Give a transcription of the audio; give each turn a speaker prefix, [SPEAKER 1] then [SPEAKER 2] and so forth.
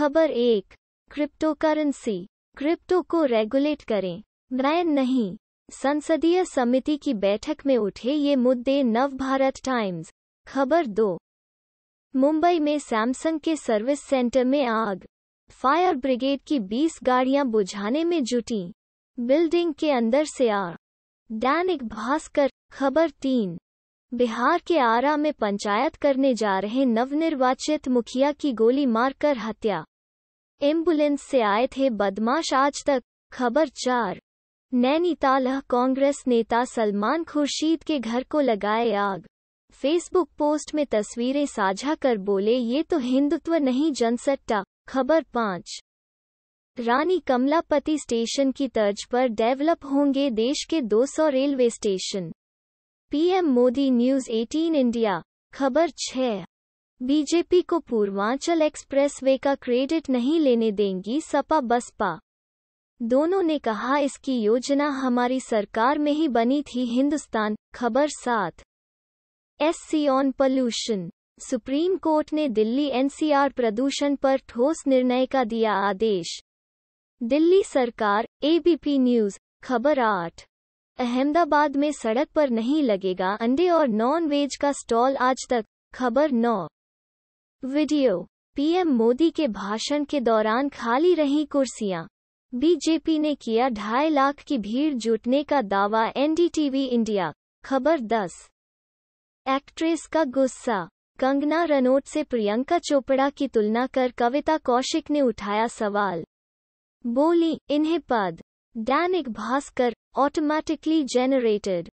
[SPEAKER 1] खबर एक cryptocurrency crypto को रेगुलेट करें मैं नहीं संसदीय समिति की बैठक में उठे ये मुद्दे नव भारत टाइम्स खबर दो मुंबई में सैमसंग के सर्विस सेंटर में आग फायर ब्रिगेड की 20 गाड़ियां बुझाने में जुटी बिल्डिंग के अंदर से आ दैनिक भास्कर खबर तीन बिहार के आरा में पंचायत करने जा रहे नवनिर्वाचित मुखिया की गोली मारकर हत्या एम्बुलेंस से आए थे बदमाश आज तक खबर चार नैनीताल कांग्रेस नेता सलमान खुर्शीद के घर को लगाए आग फेसबुक पोस्ट में तस्वीरें साझा कर बोले ये तो हिंदुत्व नहीं जनसट्टा खबर पाँच रानी कमलापति स्टेशन की तर्ज पर डेवलप होंगे देश के 200 railway station PM Modi news 18 India खबर छह बीजेपी को पूर्वांचल एक्सप्रेसवे का क्रेडिट नहीं लेने देंगी सपा बसपा दोनों ने कहा इसकी योजना हमारी सरकार में ही बनी थी हिंदुस्तान खबर सात SC on pollution supreme court ने दिल्ली एनसीआर प्रदूषण पर ठोस निर्णय का दिया आदेश दिल्ली सरकार एबीपी न्यूज खबर आठ अहमदाबाद में सड़क पर नहीं लगेगा अंडे और नॉन वेज का स्टॉल आज तक खबर नौ वीडियो पीएम मोदी के भाषण के दौरान खाली रही कुर्सियां बीजेपी ने किया ढाई लाख की भीड़ जुटने का दावा एनडीटीवी इंडिया खबर 10 एक्ट्रेस का गुस्सा कंगना रनोट से प्रियंका चोपड़ा की तुलना कर कविता कौशिक ने उठाया सवाल बोली इन्हें पद दैनिक भास्कर ऑटोमैटिकली जेनरेटेड